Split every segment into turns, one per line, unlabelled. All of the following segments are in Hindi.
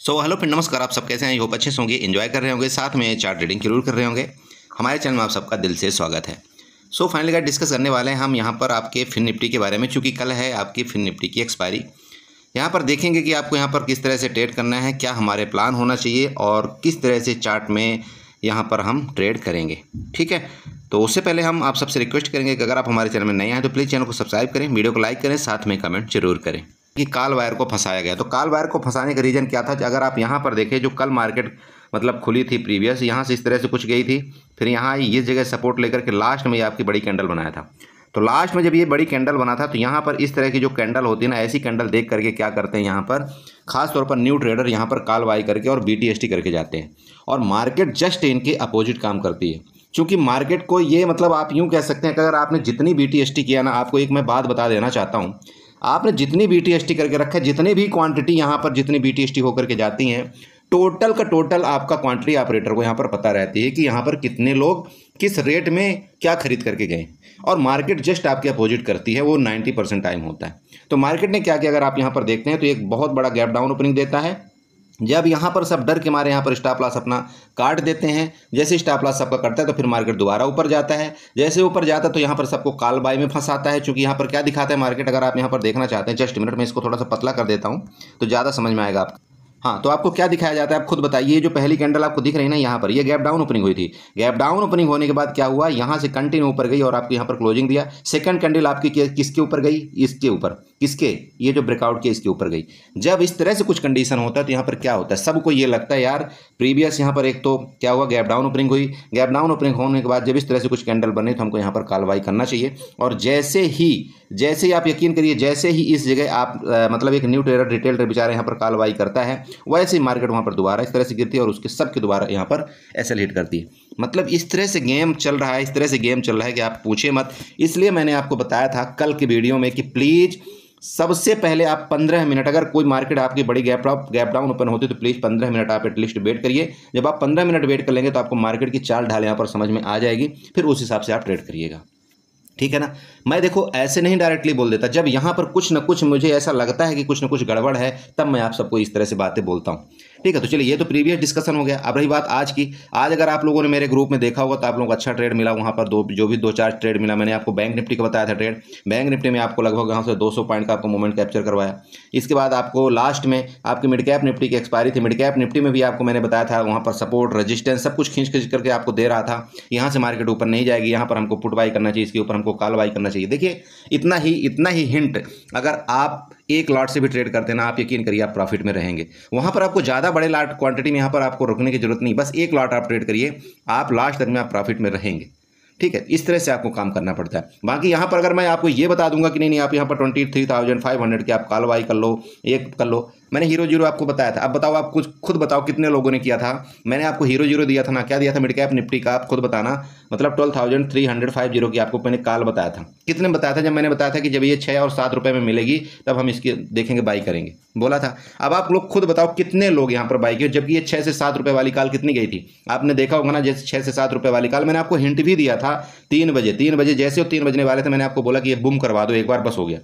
सो हेलो फिर नमस्कार आप सब कैसे हैं यो अच्छे होंगे इन्जॉय कर रहे होंगे साथ में चार्ट रीडिंग जरूर कर रहे होंगे हमारे चैनल में आप सबका दिल से स्वागत है सो फाइनली का डिस्कस करने वाले हैं हम यहाँ पर आपके फिन निफ्टी के बारे में चूँकि कल है आपकी फिन निफ्टी की एक्सपायरी यहाँ पर देखेंगे कि आपको यहाँ पर किस तरह से ट्रेड करना है क्या हमारे प्लान होना चाहिए और किस तरह से चार्ट में यहाँ पर हम ट्रेड करेंगे ठीक है तो उससे पहले हम आप सबसे रिक्वेस्ट करेंगे कि अगर आप हमारे चैनल में नए हैं तो प्लीज़ चैनल को सब्सक्राइब करें वीडियो को लाइक करें साथ में कमेंट जरूर करें कि काल वायर को फंसाया गया तो काल वायर को फंसाने का रीज़न क्या था अगर आप यहाँ पर देखें जो कल मार्केट मतलब खुली थी प्रीवियस यहाँ से इस तरह से कुछ गई थी फिर यहाँ ये जगह सपोर्ट लेकर के लास्ट में ये आपकी बड़ी कैंडल बनाया था तो लास्ट में जब ये बड़ी कैंडल बना था तो यहाँ पर इस तरह की जो कैंडल होती है ना ऐसी कैंडल देख करके क्या करते हैं यहाँ पर खास तौर पर न्यू ट्रेडर यहाँ पर काल वाई करके और बी करके जाते हैं और मार्केट जस्ट इनके अपोजिट काम करती है क्योंकि मार्केट को ये मतलब आप यूँ कह सकते हैं कि अगर आपने जितनी बी किया ना आपको एक मैं बात बता देना चाहता हूँ आपने जितनी बी टी करके रखा है जितने भी क्वांटिटी यहाँ पर जितनी बी टी होकर के जाती हैं टोटल का टोटल आपका क्वांटिटी ऑपरेटर को यहाँ पर पता रहती है कि यहाँ पर कितने लोग किस रेट में क्या खरीद करके गए और मार्केट जस्ट आपके अपोजिट करती है वो 90 परसेंट टाइम होता है तो मार्केट ने क्या किया अगर आप यहाँ पर देखते हैं तो एक बहुत बड़ा गैप डाउन ओपनिंग देता है जब यहाँ पर सब डर के मारे यहाँ पर स्टाप लॉस अपना काट देते हैं जैसे स्टाप लॉस सबका करता है तो फिर मार्केट दोबारा ऊपर जाता है जैसे ऊपर जाता है तो यहाँ पर सबको काल बाई में फंसाता है क्योंकि यहाँ पर क्या दिखाता है मार्केट अगर आप यहाँ पर देखना चाहते हैं जस्ट मिनट में इसको थोड़ा सा पतला कर देता हूँ तो ज़्यादा समझ में आएगा आपको हाँ तो आपको क्या दिखाया जाता है आप खुद बताइए जो पहली कैंडल आपको दिख रही है ना यहाँ पर ये गैप डाउन ओपनिंग हुई थी गैप डाउन ओपनिंग होने के बाद क्या हुआ यहाँ से कंटिन्यू ऊपर गई और आपको यहाँ पर क्लोजिंग दिया सेकंड कैंडल आपकी किसके ऊपर गई इसके ऊपर किसके ये जो ब्रेकआउट किया इसके ऊपर गई जब इस तरह से कुछ कंडीशन होता है तो यहाँ पर क्या होता है सबको ये लगता है यार प्रीवियस यहाँ पर एक तो क्या हुआ गैप डाउन ओपनिंग हुई गैप डाउन ओपनिंग होने के बाद जब इस तरह से कुछ कैंडल बने तो हमको यहाँ पर कार्रवाई करना चाहिए और जैसे ही जैसे ही आप यकीन करिए जैसे ही इस जगह आप मतलब एक न्यू ट्रेडर रिटेल ट्रेड बेचारा यहाँ पर कार्रवाई करता है वैसे ही मार्केट वहाँ पर दोबारा इस तरह से गिरती है और उसके सबके दोबारा यहाँ पर एसएल हिट करती है मतलब इस तरह से गेम चल रहा है इस तरह से गेम चल रहा है कि आप पूछे मत इसलिए मैंने आपको बताया था कल के वीडियो में कि प्लीज़ सबसे पहले आप पंद्रह मिनट अगर कोई मार्केट आपकी बड़ी गैप गैप डाउन ओपन होती है तो प्लीज़ पंद्रह मिनट आप एटलीस्ट वेट करिए जब आप पंद्रह मिनट वेट कर लेंगे तो आपको मार्केट की चाल ढाल यहाँ पर समझ में आ जाएगी फिर उस हिसाब से आप ट्रेड करिएगा ठीक है ना मैं देखो ऐसे नहीं डायरेक्टली बोल देता जब यहाँ पर कुछ ना कुछ मुझे ऐसा लगता है कि कुछ ना कुछ गड़बड़ है तब मैं आप सबको इस तरह से बातें बोलता हूँ ठीक है तो चलिए ये तो प्रीवियस डिस्कशन हो गया अब रही बात आज की आज अगर आप लोगों ने मेरे ग्रुप में देखा होगा तो आप लोगों को अच्छा ट्रेड मिला वहाँ पर दो जो भी दो चार ट्रेड मिला मैंने आपको बैंक निफ्टी का बताया था ट्रेड बैंक निफ्टी में आपको लगभग यहाँ से दो पॉइंट का आपको मूवमेंट कैप्चर करवाया इसके बाद आपको लास्ट में आपकी मिड कैप निफ्टी की एक्सपायरी थी मिड कैप निफ्टी में भी आपको मैंने बताया था वहाँ पर सपोर्ट रजिस्टेंस सब कुछ खींच खींच करके आपको दे रहा था यहाँ से मार्केट ऊपर नहीं जाएगी यहाँ पर हमको पुट बाई करना चाहिए इसके ऊपर हमको कॉल बाई करना चाहिए देखिए इतना ही इतना ही हिंट अगर आप एक लॉट से भी ट्रेड करते ना आप यकीन करिए आप प्रॉफिट में रहेंगे वहां पर आपको ज़्यादा बड़े लॉट क्वांटिटी में यहां पर आपको रुकने की जरूरत नहीं बस एक लॉट आप ट्रेड करिए आप लास्ट तक में आप प्रॉफिट में रहेंगे ठीक है इस तरह से आपको काम करना पड़ता है बाकी यहां पर अगर मैं आपको ये बता दूंगा कि नहीं नहीं आप यहां पर twenty three thousand five hundred की आप कार्रवाई कर लो एक कर लो मैंने हीरो जीरो आपको बताया था अब बताओ आप कुछ खुद बताओ कितने लोगों ने किया था मैंने आपको हीरो जीरो दिया था ना क्या दिया था मिड कैप निफ्टी का आप खुद बताना मतलब twelve thousand three hundred five zero की आपको मैंने काल बताया था कितने बताया था जब मैंने बताया था कि जब ये छः और सात रुपये में मिलेगी तब हम इसकी देखेंगे बाई करेंगे बोला था अब आप लोग खुद बताओ कितने लोग यहाँ पर बाई किए जबकि ये छः से सात रुपये वाली काल कितनी गई थी आपने देखा होगा ना जैसे छः से सात रुपये वाली काल मैंने आपको हिंट भी दिया था तीन बजे तीन बजे जैसे वो तीन बजने वाले थे मैंने आपको बोला कि ये बुम करवा दो एक बार बस हो गया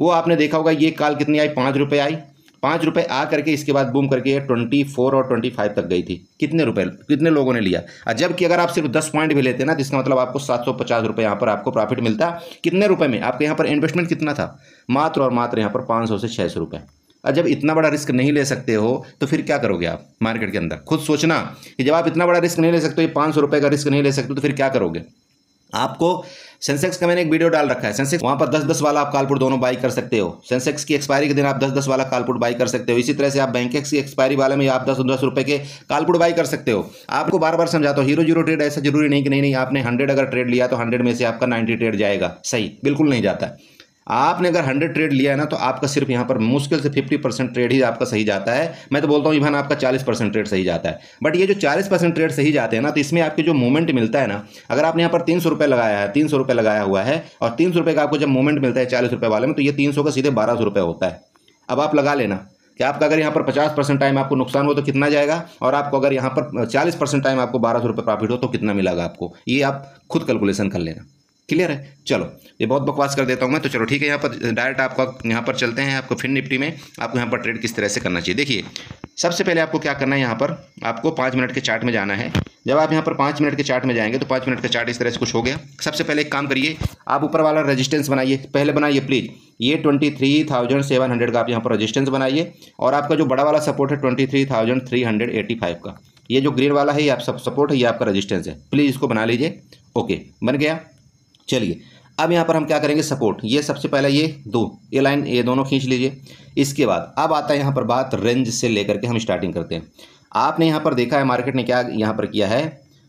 वो आपने देखा होगा ये काल कितनी आई पाँच रुपये आई पाँच रुपये आ करके इसके बाद बूम करके ट्वेंटी फोर और ट्वेंटी फाइव तक गई थी कितने रुपए कितने लोगों ने लिया और जबकि अगर आप सिर्फ दस पॉइंट भी लेते ना तो इसका मतलब आपको सात सौ पचास रुपये यहाँ पर आपको प्रॉफिट मिलता कितने रुपए में आपके यहाँ पर इन्वेस्टमेंट कितना था मात्र और मात्र यहाँ पर पाँच सौ से छः सौ रुपए और जब इतना बड़ा रिस्क नहीं ले सकते हो तो फिर क्या करोगे आप मार्केट के अंदर खुद सोचना कि जब आप इतना बड़ा रिस्क नहीं ले सकते पाँच सौ रुपए का रिस्क नहीं ले सकते तो फिर क्या करोगे आपको सेंसेक्स का मैंने एक वीडियो डाल रखा है सेंसेक्स वहाँ पर दस दस वाला आप कालपुट दोनों बाई कर सकते हो सेंसेक्स की एक्सपायरी के दिन आप दस दस वाला कालपुट बाई कर सकते हो इसी तरह से आप बैंकेक्स की एक्सपायरी वाले में आप दस दस रुपये के कालपुट बाई कर सकते हो आपको बार बार समझाता हूँ हीरो जीरो ट्रेड ऐसा जरूरी नहीं कि नहीं नहीं आपने हंड्रेड अगर ट्रेड लिया तो हंड्रेड में से आपका नाइन्टी ट्रेड जाएगा सही बिल्कुल नहीं जाता है आपने अगर हंड्रेड ट्रेड लिया है ना तो आपका सिर्फ यहाँ पर मुश्किल से फिफ्टी परसेंट ट्रेड ही आपका सही जाता है मैं तो बोलता हूँ इवन आपका चालीस परसेंट ट्रेड सही जाता है बट ये जो चालीस परसेंट ट्रेड सही जाते हैं ना तो इसमें आपके जो मूवमेंट मिलता है ना अगर आपने यहाँ पर तीन सौ रुपये लगाया है तीन सौ रुपये लगाया हुआ है और तीन सौ रुपये का आपको जब मूवमेंट मिलता है चालीस रुपये वाले में तो ये तीन सौ का सीधे बारह सौ रुपये होता है अब आप लगा लेना कि आपका अगर यहाँ पर पचास परसेंट टाइम आपको नुकसान हो तो कितना जाएगा और आपको अगर यहाँ पर चालीस परसेंट टाइम आपको बारह सौ रुपये प्रॉफिट हो तो कितना मिलेगा आपको ये आप खुद कैलकुलेशन कर लेना क्लियर है चलो ये बहुत बकवास कर देता हूँ मैं तो चलो ठीक है यहाँ पर डायरेक्ट आपका यहाँ पर चलते हैं आपको फिर निफ्टी में आपको यहाँ पर ट्रेड किस तरह से करना चाहिए देखिए सबसे पहले आपको क्या करना है यहाँ पर आपको पाँच मिनट के चार्ट में जाना है जब आप यहाँ पर पाँच मिनट के चार्ट में जाएंगे तो पाँच मिनट का चार्ट इस तरह से कुछ हो गया सबसे पहले एक काम करिए आप ऊपर वाला रजिस्टेंस बनाइए पहले बनाइए प्लीज़ ये twenty three thousand seven hundred का आप यहाँ पर रजिस्टेंस बनाइए और आपका जो बड़ा वाला सपोर्ट है twenty three thousand three hundred eighty five का ये जो ग्रीन वाला है ये आप सब सपोर्ट है ये आपका रजिस्टेंस है प्लीज़ इसको बना लीजिए ओके बन गया चलिए अब यहाँ पर हम क्या करेंगे सपोर्ट ये सबसे पहले ये दो ये लाइन ये दोनों खींच लीजिए इसके बाद अब आता है यहाँ पर बात रेंज से लेकर के हम स्टार्टिंग करते हैं आपने यहाँ पर देखा है मार्केट ने क्या यहाँ पर किया है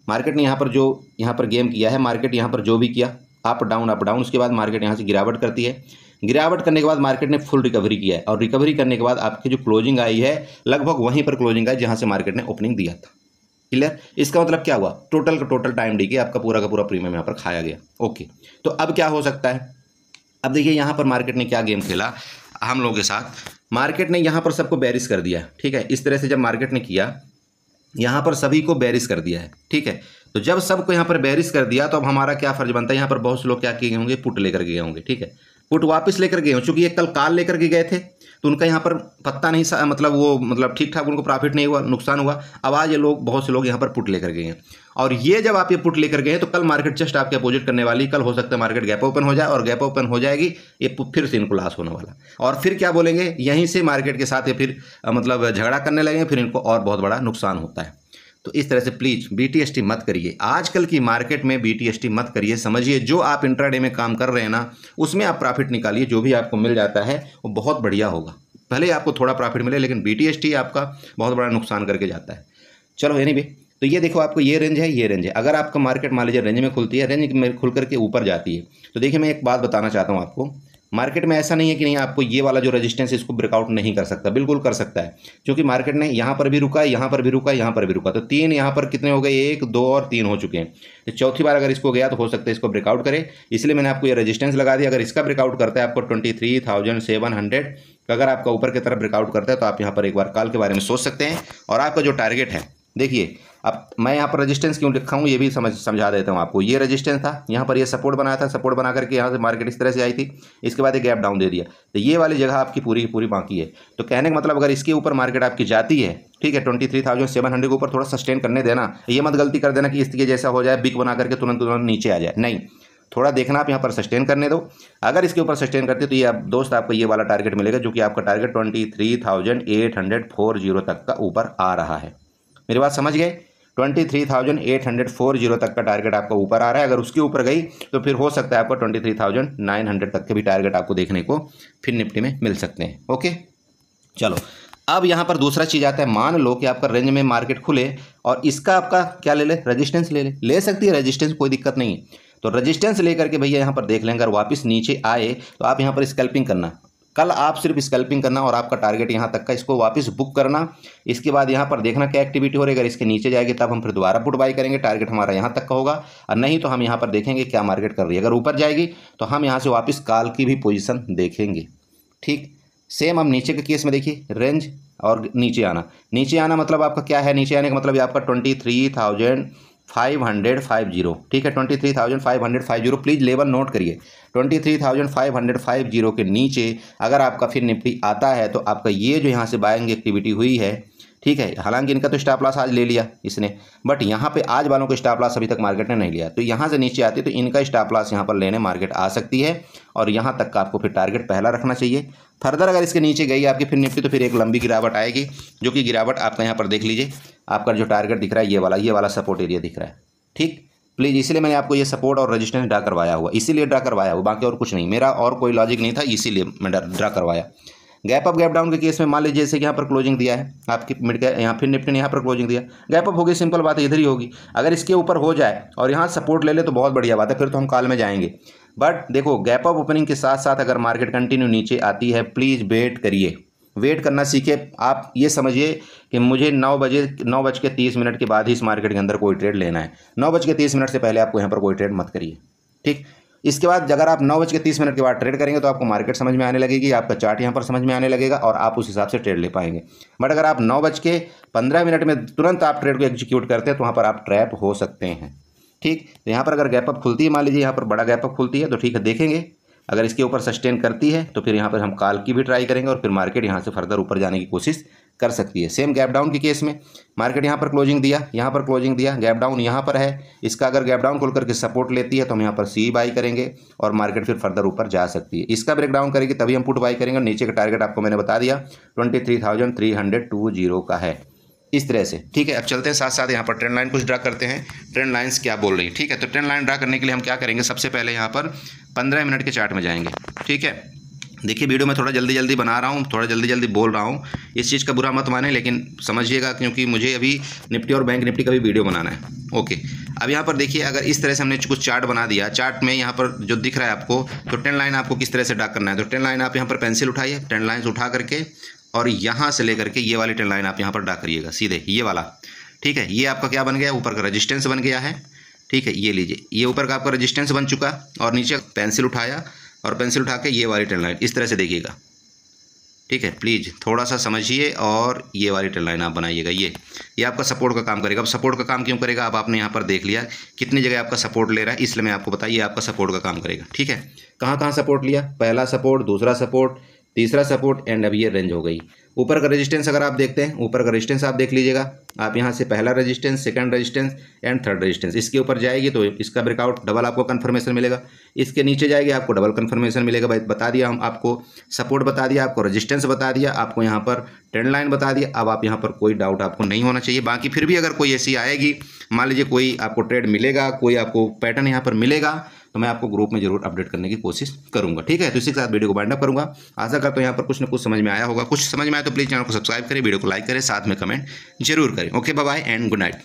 मार्केट ने यहाँ पर जो यहाँ पर गेम किया है मार्केट यहाँ पर जो भी किया अप डाउन अप डाउन उसके बाद मार्केट यहाँ से गिरावट करती है गिरावट करने के बाद मार्केट ने फुल रिकवरी किया है और रिकवरी करने के बाद आपकी जो क्लोजिंग आई है लगभग वहीं पर क्लोजिंग आई जहाँ से मार्केट ने ओपनिंग दिया था क्लियर इसका मतलब क्या हुआ टोटल का टोटल टाइम डी के आपका पूरा का पूरा प्रीमियम यहाँ पर खाया गया ओके तो अब क्या हो सकता है अब देखिए यहाँ पर मार्केट ने क्या गेम खेला हम लोगों के साथ मार्केट ने यहाँ पर सबको बैरिस कर दिया ठीक है इस तरह से जब मार्केट ने किया यहाँ पर सभी को बैरिस कर दिया है ठीक है तो जब सबको यहाँ पर बैरिस कर दिया तो अब हमारा क्या फर्ज बनता है यहाँ पर बहुत से लोग क्या किए होंगे पुट लेकर गए होंगे ठीक है पुट वापस लेकर गए हो चूँकि ये कल काल लेकर के गए थे तो उनका यहाँ पर पत्ता नहीं सा मतलब वो मतलब ठीक ठाक उनको प्रॉफिट नहीं हुआ नुकसान हुआ अब आज ये लोग बहुत से लोग यहाँ पर पुट लेकर गए हैं और ये जब आप ये पुट लेकर गए हैं तो कल मार्केट जस्ट आपके अपोजिट करने वाली कल हो सकता है मार्केट गैप ओपन हो जाए और गैप ओपन हो जाएगी ये फिर से इनको लॉस होने वाला और फिर क्या बोलेंगे यहीं से मार्केट के साथ ये फिर मतलब झगड़ा करने लगेंगे फिर इनको और बहुत बड़ा नुकसान होता है तो इस तरह से प्लीज़ बीटीएसटी मत करिए आजकल की मार्केट में बीटीएसटी मत करिए समझिए जो आप इंट्राडे में काम कर रहे हैं ना उसमें आप प्रॉफिट निकालिए जो भी आपको मिल जाता है वो बहुत बढ़िया होगा पहले आपको थोड़ा प्रॉफिट मिले लेकिन बीटीएसटी आपका बहुत बड़ा नुकसान करके जाता है चलो एनी भी तो ये देखो आपको ये रेंज है ये रेंज है अगर आपका मार्केट मान लीजिए रेंज में खुलती है रेंज में खुल करके ऊपर जाती है तो देखिए मैं एक बात बताना चाहता हूँ आपको मार्केट में ऐसा नहीं है कि नहीं आपको ये वाला जो रेजिस्टेंस इसको ब्रेकआउट नहीं कर सकता बिल्कुल कर सकता है क्योंकि मार्केट ने यहाँ पर भी रुका यहाँ पर भी रुका यहाँ पर भी रुका तो तीन यहाँ पर कितने हो गए एक दो और तीन हो चुके हैं तो चौथी बार अगर इसको गया तो हो सकता है इसको ब्रेकआउट करे इसलिए मैंने आपको ये रजिस्टेंस लगा दिया अगर इसका ब्रेकआउट करता है आपको twenty three thousand seven hundred अगर आपका ऊपर की तरफ ब्रेकआउट करता है तो आप यहाँ पर एक बार कॉल के बारे में सोच सकते हैं और आपका जो टारगेट है देखिए अब मैं यहाँ पर रजिस्टेंस क्यों लिखा हूँ ये भी समझ समझा देता हूँ आपको ये रजिस्टेंस था यहाँ पर ये सपोर्ट बनाया था सपोर्ट बना करके यहाँ से मार्केट इस तरह से आई थी इसके बाद एक गैप डाउन दे दिया तो ये वाली जगह आपकी पूरी की पूरी बाकी है तो कहने का मतलब अगर इसके ऊपर मार्केट आपकी जाती है ठीक है twenty three thousand seven hundred के ऊपर थोड़ा सस्टेन करने देना ये मत गलती कर देना कि इसके जैसा हो जाए बिक बना करके तुरंत तुरंत नीचे आ जाए नहीं थोड़ा देखना आप यहाँ पर सस्टेन करने दो अगर इसके ऊपर सस्टेन करते तो ये आप दोस्त आपको ये वाला टारगेट मिलेगा जो कि आपका target twenty three thousand eight hundred four zero तक का ऊपर आ रहा है मेरी बात समझ गए twenty three thousand eight hundred four zero तक का टारगेट आपका ऊपर आ रहा है अगर उसके ऊपर गई तो फिर हो सकता है आपका twenty three thousand nine hundred तक के भी टारगेट आपको देखने को फिर निफ्टी में मिल सकते हैं ओके चलो अब यहाँ पर दूसरा चीज़ आता है मान लो कि आपका रेंज में मार्केट खुले और इसका आपका क्या ले ले रजिस्टेंस ले ले ले सकती है रजिस्टेंस कोई दिक्कत नहीं है तो रजिस्टेंस लेकर के भैया यहाँ पर देख लें अगर वापस नीचे आए तो आप यहाँ पर स्कैल्पिंग करना कल आप सिर्फ स्कल्पिंग करना और आपका टारगेट यहाँ तक का इसको वापस बुक करना इसके बाद यहाँ पर देखना क्या एक्टिविटी हो रही है अगर इसके नीचे जाएगी तब हम फिर दोबारा पुट बाई करेंगे टारगेट हमारा यहाँ तक का होगा और नहीं तो हम यहाँ पर देखेंगे क्या मार्केट कर रही है अगर ऊपर जाएगी तो हम यहाँ से वापस काल की भी पोजिशन देखेंगे ठीक सेम हम नीचे के केस में देखिए रेंज और नीचे आना नीचे आना मतलब आपका क्या है नीचे आने का मतलब आपका twenty three thousand five hundred five zero ठीक है twenty three thousand five hundred five zero please level note करिए twenty three thousand five hundred five zero के नीचे अगर आपका फिर निफ्टी आता है तो आपका ये जो यहाँ से बाइंग एक्टिविटी हुई है ठीक है हालांकि इनका तो स्टॉप लॉस आज ले लिया इसने बट यहाँ पे आज वालों को स्टॉप लॉस अभी तक मार्केट ने नहीं लिया तो यहाँ से नीचे आती तो इनका स्टॉप लॉस यहाँ पर लेने मार्केट आ सकती है और यहाँ तक का आपको फिर टारगेट पहला रखना चाहिए फर्दर अगर इसके नीचे गई आपकी फिर निफ्टी तो फिर एक लंबी गिरावट आएगी जो कि गिरावट आपका यहाँ पर देख लीजिए आपका जो टारगेट दिख रहा है ये वाला ये वाला सपोर्ट एरिया दिख रहा है ठीक प्लीज़ इसलिए मैंने आपको ये सपोर्ट और रजिस्टेंस ड्रा करवाया हुआ इसीलिए ड्रा करवाया हुआ बाकी और कुछ नहीं मेरा और कोई लॉजिक नहीं था इसीलिए मैं ड्रा करवाया गैप अप गैप डाउन के केस में मान लीजिए जैसे कि यहाँ पर क्लोजिंग दिया है आपकी मिड कैप यहाँ फिर निफ्टी ने यहाँ पर क्लोजिंग दिया गैप अप होगी सिंपल बात है इधर ही होगी अगर इसके ऊपर हो जाए और यहाँ सपोर्ट ले ले तो बहुत बढ़िया बात है फिर तो हम कॉल में जाएंगे बट देखो गैप अप ओपनिंग के साथ साथ अगर मार्केट कंटिन्यू नीचे आती है प्लीज़ वेट करिए वेट करना सीखे आप ये समझिए कि मुझे नौ बजे नौ बज के तीस मिनट के बाद ही इस मार्केट के अंदर कोई ट्रेड लेना है नौ बज के तीस मिनट से पहले आपको यहाँ पर कोई ट्रेड मत करिए ठीक इसके बाद अगर आप नौ बज के तीस मिनट के बाद ट्रेड करेंगे तो आपको मार्केट समझ में आने लगेगी आपका चार्ट यहाँ पर समझ में आने लगेगा और आप उस हिसाब से ट्रेड ले पाएंगे बट अगर आप नौ बज के पंद्रह मिनट में तुरंत आप ट्रेड को एग्जीक्यूट करते हैं तो वहाँ पर आप ट्रैप हो सकते हैं ठीक तो यहाँ पर अगर गैपअप खुलती है मान लीजिए यहाँ पर बड़ा गैपअप खुलती है तो ठीक है देखेंगे अगर इसके ऊपर सस्टेन करती है तो फिर यहाँ पर हम काल की भी ट्राई करेंगे और फिर मार्केट यहाँ से फर्दर ऊपर जाने की कोशिश कर सकती है सेम गैप डाउन के केस में मार्केट यहाँ पर क्लोजिंग दिया यहाँ पर क्लोजिंग दिया गैप डाउन यहाँ पर है इसका अगर गैप डाउन खोल करके सपोर्ट लेती है तो हम यहाँ पर सी बाई करेंगे और मार्केट फिर फर्दर ऊपर जा सकती है इसका ब्रेक डाउन करेगी तभी हम पुट बाई करेंगे नीचे का टारगेट आपको मैंने बता दिया twenty three thousand three hundred two zero का है इस तरह से ठीक है अब चलते हैं साथ साथ यहाँ पर ट्रेंड लाइन कुछ ड्रा करते हैं ट्रेंड लाइंस क्या बोल रही है ठीक है तो ट्रेंड लाइन ड्रा करने के लिए हम क्या करेंगे सबसे पहले यहाँ पर पंद्रह मिनट के चार्ट में जाएंगे ठीक है देखिए वीडियो में थोड़ा जल्दी जल्दी बना रहा हूँ थोड़ा जल्दी जल्दी बोल रहा हूँ इस चीज़ का बुरा मत माने लेकिन समझिएगा क्योंकि मुझे अभी निफ्टी और बैंक निफ्टी का भी वीडियो बनाना है ओके अब यहाँ पर देखिए अगर इस तरह से हमने कुछ चार्ट बना दिया चार्ट में यहाँ पर जो दिख रहा है आपको तो टेन लाइन आपको किस तरह से डाक करना है तो टेन लाइन आप यहाँ पर पेंसिल उठाइए टेन लाइन उठा करके और यहाँ से लेकर के ये वाली टेन लाइन आप यहाँ पर डाक करिएगा सीधे ये वाला ठीक है ये आपका क्या बन गया ऊपर का रजिस्टेंस बन गया है ठीक है ये लीजिए ये ऊपर का आपका रजिस्टेंस बन चुका और नीचे पेंसिल उठाया और पेंसिल उठा के ये वाली टेन लाइन इस तरह से देखिएगा ठीक है प्लीज़ थोड़ा सा समझिए और ये वाली टेन लाइन आप बनाइएगा ये ये आपका सपोर्ट का काम करेगा अब सपोर्ट का काम क्यों करेगा अब आपने यहाँ पर देख लिया कितनी जगह आपका सपोर्ट ले रहा है इसलिए मैं आपको बताइए आपका सपोर्ट का काम करेगा ठीक है कहाँ कहाँ सपोर्ट लिया पहला सपोर्ट दूसरा सपोर्ट तीसरा सपोर्ट एंड अब ये रेंज हो गई ऊपर का रेजिस्टेंस अगर आप देखते हैं ऊपर का रेजिस्टेंस आप देख लीजिएगा आप यहाँ से पहला resistance second resistance and third resistance इसके ऊपर जाएगी तो इसका ब्रेकआउट डबल आपको कन्फर्मेशन मिलेगा इसके नीचे जाएगी आपको डबल कन्फर्मेशन मिलेगा भाई बता दिया हम आपको सपोर्ट बता दिया आपको रजिस्टेंस बता दिया आपको यहाँ पर ट्रेंड लाइन बता दिया अब आप यहाँ पर कोई डाउट आपको नहीं होना चाहिए बाकी फिर भी अगर कोई ऐसी आएगी मान लीजिए कोई आपको ट्रेड मिलेगा कोई आपको पैटर्न यहाँ पर मिलेगा तो मैं आपको ग्रुप में जरूर अपडेट करने की कोशिश करूंगा ठीक है तो इसी के साथ वीडियो को बाइंड करूंगा आशा करता तो हूँ यहाँ पर कुछ ना कुछ समझ में आया होगा कुछ समझ में आया तो प्लीज़ चैनल को सब्सक्राइब करें वीडियो को लाइक करें साथ में कमेंट जरूर करें okay bye and good night